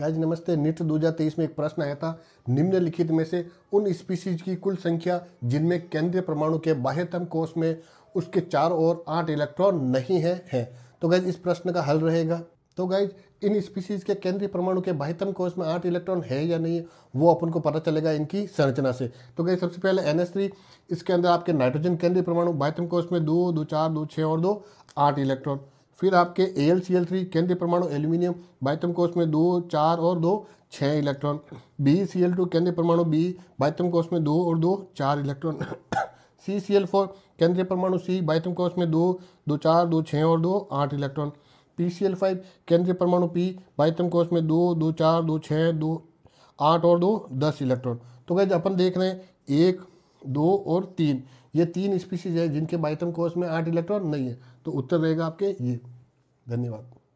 Guys नमस्ते NEET 2023 में एक प्रश्न आया था निम्नलिखित में से उन स्पीसीज की कुल संख्या जिनमें केंद्रीय परमाणु के बाह्यतम कोष में उसके चार और आठ इलेक्ट्रॉन नहीं है, है। तो गाइज इस प्रश्न का हल रहेगा तो गाइज इन स्पीसीज के केंद्रीय परमाणु के बाह्यतम कोष में आठ इलेक्ट्रॉन है या नहीं है वो अपन को पता चलेगा इनकी संरचना से तो गाइज सबसे पहले एन इसके अंदर आपके नाइट्रोजन केंद्रीय परमाणु बाह्यतम कोष में दो दो चार दो छः और दो आठ इलेक्ट्रॉन फिर आपके A L C L three केंद्रीय परमाणु एल्यूमिनियम बायतम कोष में दो चार और दो छः electron B C L two केंद्रीय परमाणु बी बायतम कोष में दो और दो चार electron C C L four केंद्रीय परमाणु सी बायतम कोष में दो दो चार दो छः और दो आठ electron P C L five केंद्रीय परमाणु पी बायतम कोष में दो दो चार दो छः दो आठ और दो दस इलेक्ट्रॉन तो गैज अपन देख रहे हैं एक दो और तीन ये तीन स्पीसीज है जिनके बाइटम कोष में आठ इलेक्ट्रॉन नहीं है तो उत्तर रहेगा आपके ये धन्यवाद